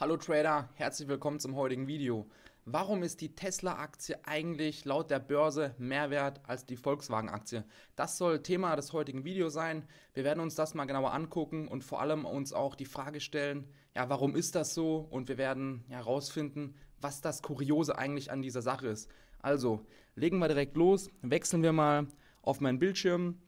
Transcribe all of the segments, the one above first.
Hallo Trader, herzlich willkommen zum heutigen Video. Warum ist die Tesla-Aktie eigentlich laut der Börse mehr wert als die Volkswagen-Aktie? Das soll Thema des heutigen Videos sein. Wir werden uns das mal genauer angucken und vor allem uns auch die Frage stellen, ja, warum ist das so? Und wir werden herausfinden, was das Kuriose eigentlich an dieser Sache ist. Also, legen wir direkt los, wechseln wir mal auf meinen Bildschirm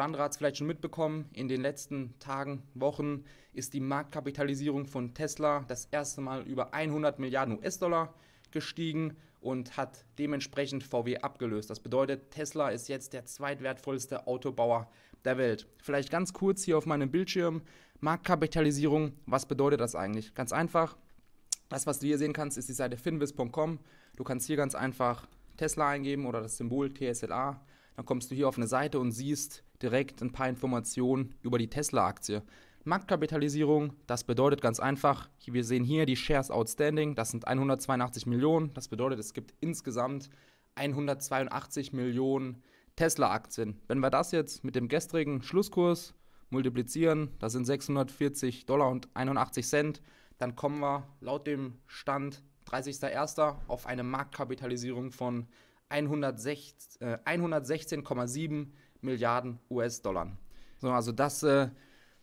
oder andere hat es vielleicht schon mitbekommen, in den letzten Tagen, Wochen ist die Marktkapitalisierung von Tesla das erste Mal über 100 Milliarden US-Dollar gestiegen und hat dementsprechend VW abgelöst. Das bedeutet, Tesla ist jetzt der zweitwertvollste Autobauer der Welt. Vielleicht ganz kurz hier auf meinem Bildschirm Marktkapitalisierung. Was bedeutet das eigentlich? Ganz einfach. Das, was du hier sehen kannst, ist die Seite finvis.com. Du kannst hier ganz einfach Tesla eingeben oder das Symbol TSLA dann kommst du hier auf eine Seite und siehst direkt ein paar Informationen über die Tesla-Aktie. Marktkapitalisierung, das bedeutet ganz einfach, wir sehen hier die Shares Outstanding, das sind 182 Millionen, das bedeutet, es gibt insgesamt 182 Millionen Tesla-Aktien. Wenn wir das jetzt mit dem gestrigen Schlusskurs multiplizieren, das sind 640 Dollar und 81 Cent, dann kommen wir laut dem Stand 30.01. auf eine Marktkapitalisierung von 116,7 äh, Milliarden US-Dollar. So, also das äh,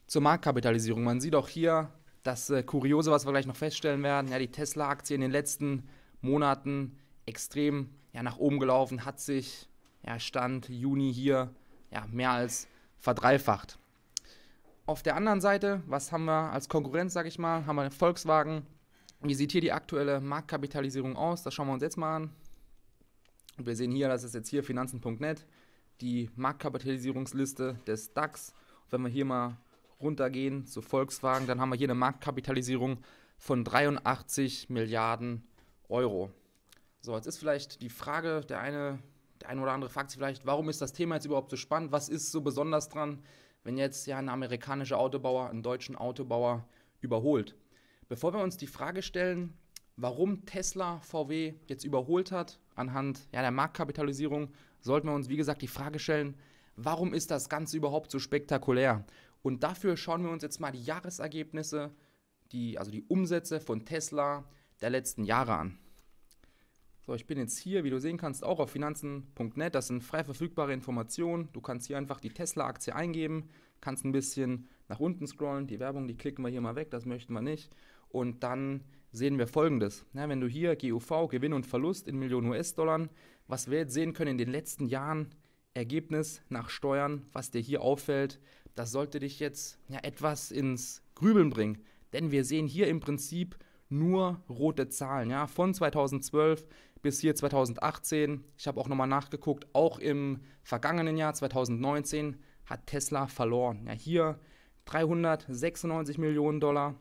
zur Marktkapitalisierung. Man sieht auch hier das äh, Kuriose, was wir gleich noch feststellen werden. Ja, die Tesla-Aktie in den letzten Monaten extrem ja, nach oben gelaufen, hat sich, ja, Stand Juni hier, ja, mehr als verdreifacht. Auf der anderen Seite, was haben wir als Konkurrenz, sage ich mal, haben wir Volkswagen. Wie sieht hier die aktuelle Marktkapitalisierung aus? Das schauen wir uns jetzt mal an. Wir sehen hier, das ist jetzt hier finanzen.net, die Marktkapitalisierungsliste des DAX. Und wenn wir hier mal runtergehen zu Volkswagen, dann haben wir hier eine Marktkapitalisierung von 83 Milliarden Euro. So, jetzt ist vielleicht die Frage, der eine, der eine oder andere fragt sich vielleicht, warum ist das Thema jetzt überhaupt so spannend? Was ist so besonders dran, wenn jetzt ja ein amerikanischer Autobauer einen deutschen Autobauer überholt? Bevor wir uns die Frage stellen, warum Tesla VW jetzt überholt hat anhand ja, der Marktkapitalisierung sollten wir uns, wie gesagt, die Frage stellen, warum ist das Ganze überhaupt so spektakulär? Und dafür schauen wir uns jetzt mal die Jahresergebnisse, die, also die Umsätze von Tesla der letzten Jahre an. So, ich bin jetzt hier, wie du sehen kannst, auch auf finanzen.net. Das sind frei verfügbare Informationen. Du kannst hier einfach die Tesla-Aktie eingeben, kannst ein bisschen nach unten scrollen. Die Werbung, die klicken wir hier mal weg, das möchten wir nicht. Und dann sehen wir folgendes. Ja, wenn du hier GUV, Gewinn und Verlust in Millionen US-Dollar, was wir jetzt sehen können in den letzten Jahren, Ergebnis nach Steuern, was dir hier auffällt, das sollte dich jetzt ja, etwas ins Grübeln bringen. Denn wir sehen hier im Prinzip nur rote Zahlen. Ja? Von 2012 bis hier 2018. Ich habe auch nochmal nachgeguckt, auch im vergangenen Jahr 2019 hat Tesla verloren. Ja, hier 396 Millionen Dollar,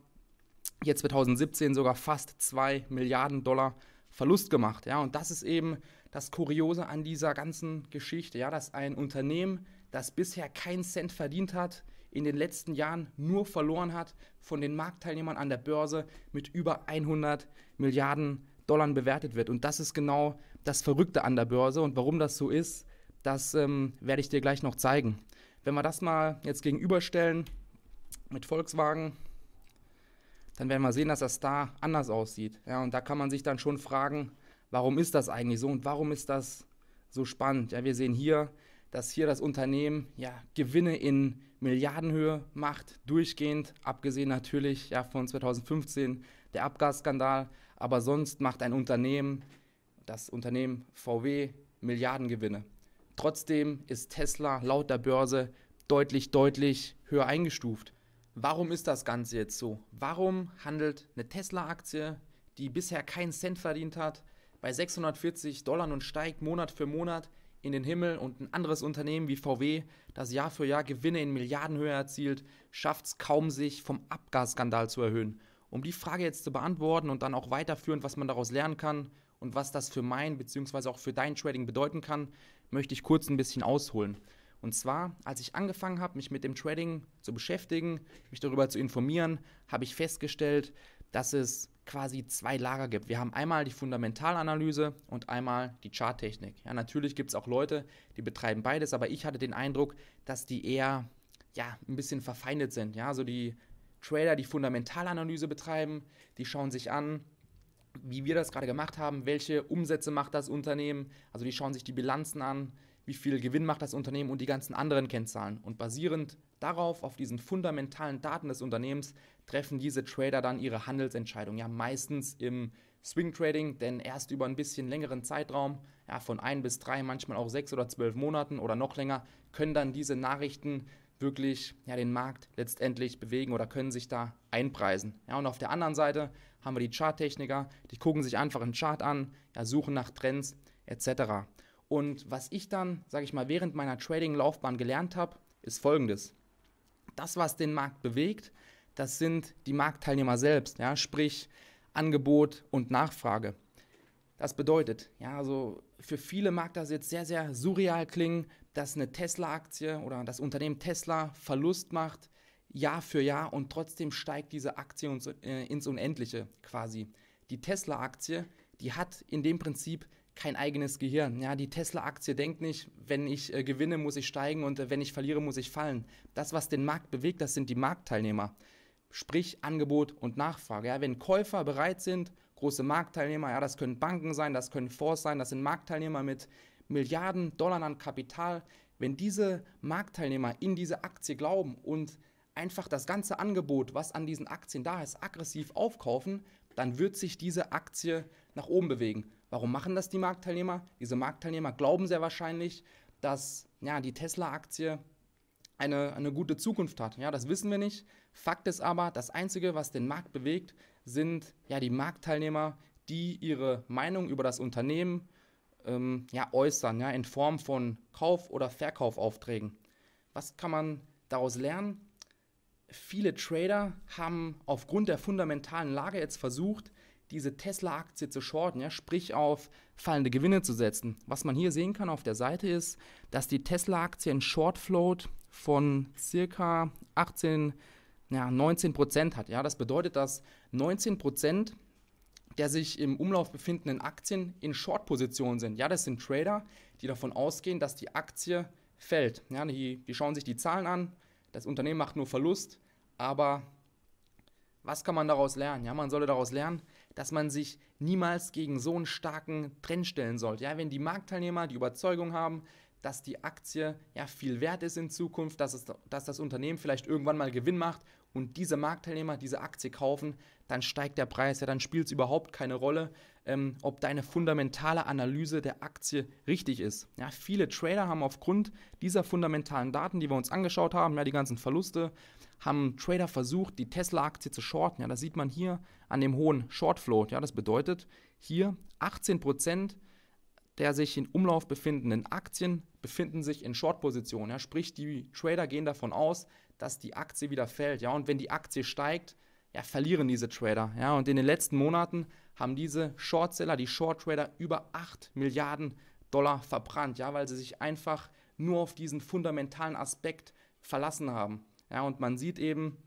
jetzt 2017 sogar fast 2 Milliarden Dollar Verlust gemacht. Ja, und das ist eben das Kuriose an dieser ganzen Geschichte, ja, dass ein Unternehmen, das bisher keinen Cent verdient hat, in den letzten Jahren nur verloren hat, von den Marktteilnehmern an der Börse mit über 100 Milliarden Dollar bewertet wird. Und das ist genau das Verrückte an der Börse. Und warum das so ist, das ähm, werde ich dir gleich noch zeigen. Wenn wir das mal jetzt gegenüberstellen mit Volkswagen, dann werden wir sehen, dass das da anders aussieht. Ja, und da kann man sich dann schon fragen, warum ist das eigentlich so und warum ist das so spannend? Ja, wir sehen hier, dass hier das Unternehmen ja, Gewinne in Milliardenhöhe macht, durchgehend, abgesehen natürlich ja, von 2015 der Abgasskandal, aber sonst macht ein Unternehmen, das Unternehmen VW, Milliardengewinne. Trotzdem ist Tesla laut der Börse deutlich, deutlich höher eingestuft. Warum ist das Ganze jetzt so? Warum handelt eine Tesla-Aktie, die bisher keinen Cent verdient hat, bei 640 Dollar und steigt Monat für Monat in den Himmel und ein anderes Unternehmen wie VW, das Jahr für Jahr Gewinne in Milliardenhöhe erzielt, schafft es kaum, sich vom Abgasskandal zu erhöhen? Um die Frage jetzt zu beantworten und dann auch weiterführend, was man daraus lernen kann und was das für mein bzw. auch für dein Trading bedeuten kann, möchte ich kurz ein bisschen ausholen. Und zwar, als ich angefangen habe, mich mit dem Trading zu beschäftigen, mich darüber zu informieren, habe ich festgestellt, dass es quasi zwei Lager gibt. Wir haben einmal die Fundamentalanalyse und einmal die Charttechnik. Ja, natürlich gibt es auch Leute, die betreiben beides, aber ich hatte den Eindruck, dass die eher ja, ein bisschen verfeindet sind. Ja, also die Trader, die Fundamentalanalyse betreiben, die schauen sich an, wie wir das gerade gemacht haben, welche Umsätze macht das Unternehmen. Also die schauen sich die Bilanzen an, wie viel Gewinn macht das Unternehmen und die ganzen anderen Kennzahlen. Und basierend darauf, auf diesen fundamentalen Daten des Unternehmens, treffen diese Trader dann ihre Handelsentscheidung. Ja, meistens im Swing Trading, denn erst über ein bisschen längeren Zeitraum, ja, von ein bis drei, manchmal auch sechs oder zwölf Monaten oder noch länger, können dann diese Nachrichten wirklich ja, den Markt letztendlich bewegen oder können sich da einpreisen. Ja, und auf der anderen Seite haben wir die Charttechniker, die gucken sich einfach einen Chart an, ja, suchen nach Trends etc. Und was ich dann, sage ich mal, während meiner Trading-Laufbahn gelernt habe, ist folgendes. Das, was den Markt bewegt, das sind die Marktteilnehmer selbst, ja, sprich Angebot und Nachfrage. Das bedeutet, ja, also für viele mag das jetzt sehr, sehr surreal klingen, dass eine Tesla-Aktie oder das Unternehmen Tesla Verlust macht, Jahr für Jahr und trotzdem steigt diese Aktie äh, ins Unendliche quasi. Die Tesla-Aktie, die hat in dem Prinzip kein eigenes Gehirn. Ja, die Tesla-Aktie denkt nicht, wenn ich äh, gewinne, muss ich steigen und äh, wenn ich verliere, muss ich fallen. Das, was den Markt bewegt, das sind die Marktteilnehmer. Sprich Angebot und Nachfrage. Ja, wenn Käufer bereit sind, große Marktteilnehmer, ja, das können Banken sein, das können Fonds sein, das sind Marktteilnehmer mit Milliarden Dollar an Kapital. Wenn diese Marktteilnehmer in diese Aktie glauben und einfach das ganze Angebot, was an diesen Aktien da ist, aggressiv aufkaufen, dann wird sich diese Aktie nach oben bewegen. Warum machen das die Marktteilnehmer? Diese Marktteilnehmer glauben sehr wahrscheinlich, dass ja, die Tesla-Aktie eine, eine gute Zukunft hat. Ja, das wissen wir nicht. Fakt ist aber, das Einzige, was den Markt bewegt, sind ja die Marktteilnehmer, die ihre Meinung über das Unternehmen ähm, ja, äußern, ja, in Form von Kauf- oder Verkaufaufträgen. Was kann man daraus lernen? Viele Trader haben aufgrund der fundamentalen Lage jetzt versucht, diese Tesla-Aktie zu shorten, ja, sprich auf fallende Gewinne zu setzen. Was man hier sehen kann auf der Seite ist, dass die Tesla-Aktie einen Short-Float von circa 18, ja, 19 Prozent hat. Ja, das bedeutet, dass 19 Prozent der sich im Umlauf befindenden Aktien in Short-Positionen sind. Ja, das sind Trader, die davon ausgehen, dass die Aktie fällt. Ja, die, die schauen sich die Zahlen an, das Unternehmen macht nur Verlust, aber was kann man daraus lernen? Ja, man sollte daraus lernen, dass man sich niemals gegen so einen starken Trend stellen sollte. Ja, wenn die Marktteilnehmer die Überzeugung haben, dass die Aktie ja viel wert ist in Zukunft, dass, es, dass das Unternehmen vielleicht irgendwann mal Gewinn macht und diese Marktteilnehmer diese Aktie kaufen, dann steigt der Preis, ja, dann spielt es überhaupt keine Rolle, ähm, ob deine fundamentale Analyse der Aktie richtig ist. Ja, viele Trader haben aufgrund dieser fundamentalen Daten, die wir uns angeschaut haben, ja, die ganzen Verluste, haben Trader versucht, die Tesla-Aktie zu shorten. Ja, das sieht man hier an dem hohen Shortflow. Ja, das bedeutet hier 18 Prozent der sich in Umlauf befindenden Aktien befinden sich in Short-Positionen. Ja? Sprich, die Trader gehen davon aus, dass die Aktie wieder fällt. Ja? Und wenn die Aktie steigt, ja, verlieren diese Trader. Ja? Und in den letzten Monaten haben diese Shortseller, die Short-Trader, über 8 Milliarden Dollar verbrannt, ja? weil sie sich einfach nur auf diesen fundamentalen Aspekt verlassen haben. Ja? Und man sieht eben,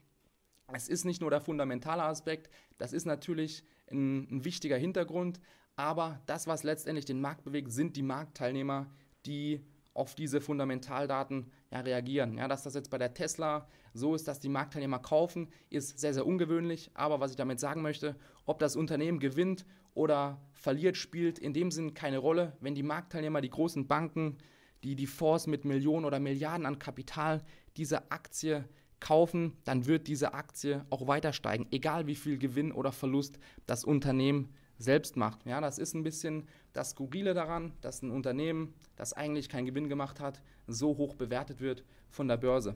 es ist nicht nur der fundamentale Aspekt, das ist natürlich ein, ein wichtiger Hintergrund, aber das, was letztendlich den Markt bewegt, sind die Marktteilnehmer, die auf diese Fundamentaldaten ja, reagieren. Ja, dass das jetzt bei der Tesla so ist, dass die Marktteilnehmer kaufen, ist sehr, sehr ungewöhnlich. Aber was ich damit sagen möchte, ob das Unternehmen gewinnt oder verliert, spielt in dem Sinn keine Rolle. Wenn die Marktteilnehmer, die großen Banken, die die Fonds mit Millionen oder Milliarden an Kapital diese Aktie kaufen, dann wird diese Aktie auch weiter steigen, egal wie viel Gewinn oder Verlust das Unternehmen selbst macht. Ja, das ist ein bisschen das Skurrile daran, dass ein Unternehmen, das eigentlich keinen Gewinn gemacht hat, so hoch bewertet wird von der Börse.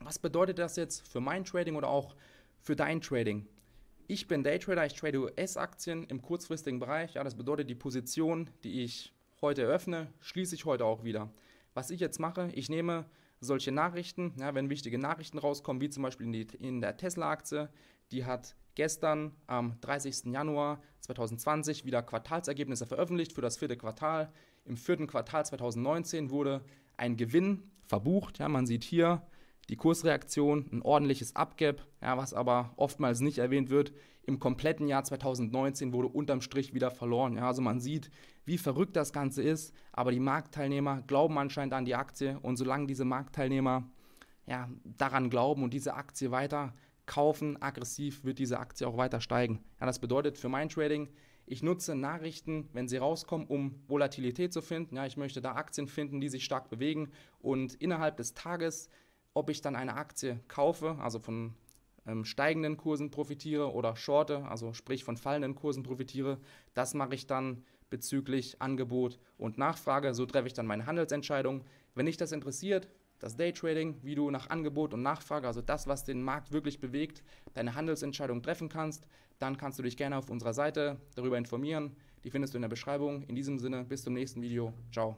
Was bedeutet das jetzt für mein Trading oder auch für dein Trading? Ich bin Daytrader, ich trade US-Aktien im kurzfristigen Bereich. Ja, das bedeutet, die Position, die ich heute öffne, schließe ich heute auch wieder. Was ich jetzt mache, ich nehme solche Nachrichten, ja, wenn wichtige Nachrichten rauskommen, wie zum Beispiel in, die, in der Tesla-Aktie, die hat gestern am 30. Januar 2020 wieder Quartalsergebnisse veröffentlicht für das vierte Quartal. Im vierten Quartal 2019 wurde ein Gewinn verbucht. Ja, man sieht hier die Kursreaktion, ein ordentliches Upgap, ja, was aber oftmals nicht erwähnt wird. Im kompletten Jahr 2019 wurde unterm Strich wieder verloren. Ja, also man sieht, wie verrückt das Ganze ist, aber die Marktteilnehmer glauben anscheinend an die Aktie und solange diese Marktteilnehmer ja, daran glauben und diese Aktie weiter kaufen, aggressiv wird diese Aktie auch weiter steigen. Ja, das bedeutet für mein Trading, ich nutze Nachrichten, wenn sie rauskommen, um Volatilität zu finden. Ja, ich möchte da Aktien finden, die sich stark bewegen und innerhalb des Tages, ob ich dann eine Aktie kaufe, also von ähm, steigenden Kursen profitiere oder shorte, also sprich von fallenden Kursen profitiere, das mache ich dann bezüglich Angebot und Nachfrage. So treffe ich dann meine Handelsentscheidung. Wenn dich das interessiert, das Daytrading, wie du nach Angebot und Nachfrage, also das, was den Markt wirklich bewegt, deine Handelsentscheidung treffen kannst, dann kannst du dich gerne auf unserer Seite darüber informieren. Die findest du in der Beschreibung. In diesem Sinne, bis zum nächsten Video. Ciao.